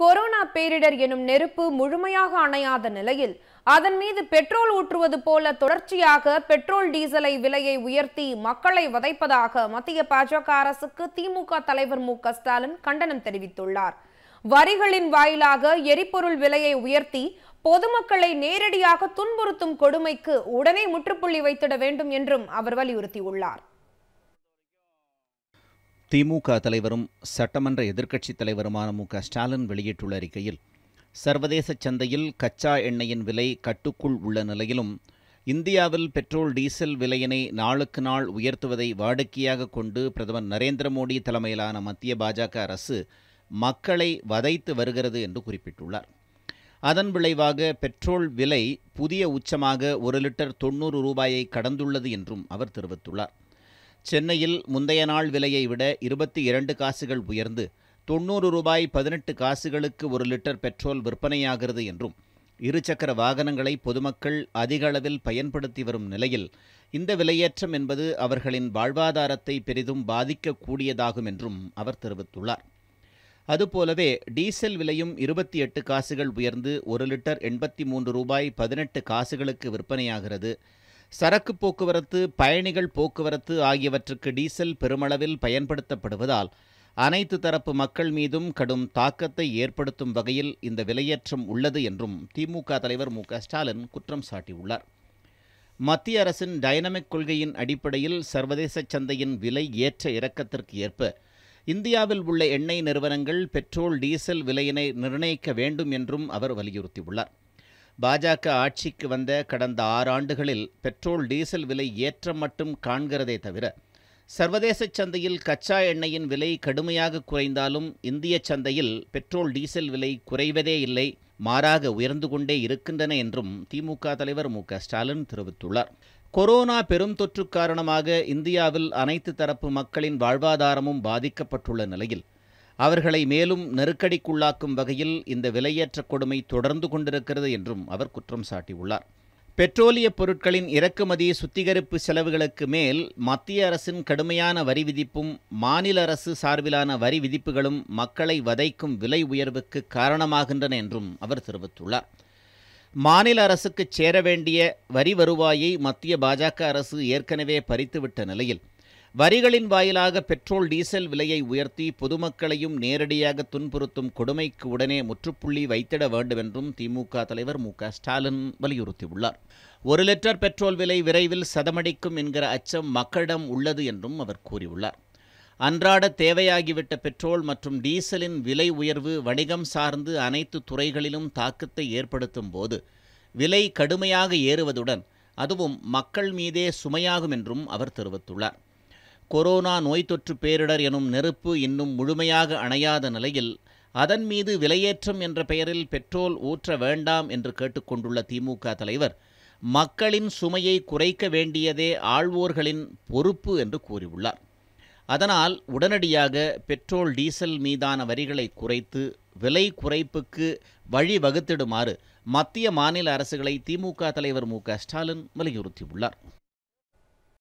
corona பேரிடர் எனும் நெருப்பு முழுமையாக அணையாத நிலையில் அதன் மீது பெட்ரோல் ஊற்றுவது போல தொடர்ச்சியாக பெட்ரோல் டீசலை விலையை உயர்த்தி மக்களை வதைப்பதாக மத்திய பாஜக அரசுக்கு திமுக தலைவர் மு ஸ்டாலின் கண்டனம் தெரிவித்துள்ளார் வரிகளின் வாயிலாக எரிபொருள் விலையை உயர்த்தி பொதுமக்களை நேரடியாக துன்புறுத்தும் கொடுமைக்கு உடனே முற்றுப்புள்ளி வைத்திட வேண்டும் என்றும் அவர் வலியுறுத்தியுள்ளார் திமுக தலைவரும் சட்டமன்ற எதிர்க்கட்சித் தலைவருமான மு ஸ்டாலின் வெளியிட்டுள்ள அறிக்கையில் சர்வதேச சந்தையில் கச்சா எண்ணெயின் விலை கட்டுக்குள் உள்ள நிலையிலும் இந்தியாவில் பெட்ரோல் டீசல் விலையினை நாளுக்கு நாள் உயர்த்துவதை வாடிக்கையாக கொண்டு பிரதமர் நரேந்திர மோடி தலைமையிலான மத்திய பாஜக அரசு மக்களை வதைத்து வருகிறது என்று குறிப்பிட்டுள்ளார் அதன் விளைவாக பெட்ரோல் விலை புதிய உச்சமாக ஒரு லிட்டர் தொண்ணூறு ரூபாயை கடந்துள்ளது என்றும் அவர் தெரிவித்துள்ளார் சென்னையில் முந்தைய நாள் விலையை விட இருபத்தி இரண்டு காசுகள் உயர்ந்து தொண்ணூறு ரூபாய் பதினெட்டு காசுகளுக்கு ஒரு லிட்டர் பெட்ரோல் விற்பனையாகிறது என்றும் இருசக்கர வாகனங்களை பொதுமக்கள் அதிக அளவில் பயன்படுத்தி வரும் நிலையில் இந்த விலையேற்றம் என்பது அவர்களின் வாழ்வாதாரத்தை பெரிதும் பாதிக்கக்கூடியதாகும் என்றும் அவர் தெரிவித்துள்ளார் அதுபோலவே டீசல் விலையும் இருபத்தி எட்டு காசுகள் உயர்ந்து ஒரு லிட்டர் எண்பத்தி மூன்று ரூபாய் பதினெட்டு காசுகளுக்கு விற்பனையாகிறது சரக்கு போக்குவரத்து பயணிகள் போக்குவரத்து ஆகியவற்றுக்கு டீசல் பெருமளவில் பயன்படுத்தப்படுவதால் அனைத்து தரப்பு மக்கள் மீதும் கடும் தாக்கத்தை ஏற்படுத்தும் வகையில் இந்த விலையேற்றம் உள்ளது என்றும் திமுக தலைவர் மு ஸ்டாலின் குற்றம் சாட்டியுள்ளார் மத்திய அரசின் டைனமிக் கொள்கையின் அடிப்படையில் சர்வதேச சந்தையின் விலை ஏற்ற இறக்கத்திற்கு ஏற்ப இந்தியாவில் உள்ள எண்ணெய் நிறுவனங்கள் பெட்ரோல் டீசல் விலையினை நிர்ணயிக்க வேண்டும் என்றும் அவர் வலியுறுத்தியுள்ளார் பாஜக ஆட்சிக்கு வந்த கடந்த ஆறு ஆண்டுகளில் பெட்ரோல் டீசல் விலை ஏற்றம் மட்டும் காண்கிறதே தவிர சர்வதேச சந்தையில் கச்சா எண்ணெயின் விலை கடுமையாக குறைந்தாலும் இந்திய சந்தையில் பெட்ரோல் டீசல் விலை குறைவதே இல்லை மாறாக உயர்ந்து கொண்டே இருக்கின்றன என்றும் திமுக தலைவர் மு ஸ்டாலின் தெரிவித்துள்ளார் கொரோனா பெரும் தொற்று காரணமாக இந்தியாவில் அனைத்து தரப்பு மக்களின் வாழ்வாதாரமும் பாதிக்கப்பட்டுள்ள நிலையில் அவர்களை மேலும் நெருக்கடிக்குள்ளாக்கும் வகையில் இந்த விலையேற்ற கொடுமை தொடர்ந்து கொண்டிருக்கிறது என்றும் அவர் குற்றம் சாட்டியுள்ளார் பெட்ரோலிய பொருட்களின் இறக்குமதி சுத்திகரிப்பு செலவுகளுக்கு மேல் மத்திய அரசின் கடுமையான வரி விதிப்பும் மாநில அரசு சார்பிலான வரி விதிப்புகளும் மக்களை வதைக்கும் விலை உயர்வுக்கு காரணமாகின்றன என்றும் அவர் தெரிவித்துள்ளார் மாநில அரசுக்கு சேர வேண்டிய வரி வருவாயை மத்திய பாஜக அரசு ஏற்கனவே பறித்துவிட்ட நிலையில் வரிகளின் வாயிலாக பெட்ரோல் டீசல் விலையை உயர்த்தி பொதுமக்களையும் நேரடியாக துன்புறுத்தும் கொடுமைக்கு உடனே முற்றுப்புள்ளி வைத்திட வேண்டுமென்றும் திமுக தலைவர் மு ஸ்டாலின் வலியுறுத்தியுள்ளார் ஒரு லிட்டர் பெட்ரோல் விலை விரைவில் சதமடிக்கும் என்கிற அச்சம் மக்களிடம் உள்ளது என்றும் அவர் கூறியுள்ளார் அன்றாட தேவையாகிவிட்ட பெட்ரோல் மற்றும் டீசலின் விலை உயர்வு வணிகம் சார்ந்து அனைத்து துறைகளிலும் தாக்கத்தை ஏற்படுத்தும் போது விலை கடுமையாக ஏறுவதுடன் அதுவும் மக்கள் மீதே சுமையாகும் என்றும் அவர் தெரிவித்துள்ளார் கொரோனா நோய் தொற்று பேரிடர் எனும் நெருப்பு இன்னும் முழுமையாக அணையாத நிலையில் அதன் மீது விலையேற்றம் என்ற பெயரில் பெட்ரோல் ஊற்ற வேண்டாம் என்று கேட்டுக்கொண்டுள்ள திமுக தலைவர் மக்களின் சுமையை குறைக்க வேண்டியதே ஆழ்வோர்களின் பொறுப்பு என்று கூறியுள்ளார் அதனால் உடனடியாக பெட்ரோல் டீசல் மீதான வரிகளை குறைத்து விலை குறைப்புக்கு வழிவகுத்திடுமாறு மத்திய மாநில அரசுகளை திமுக தலைவர் மு ஸ்டாலின் வலியுறுத்தியுள்ளார்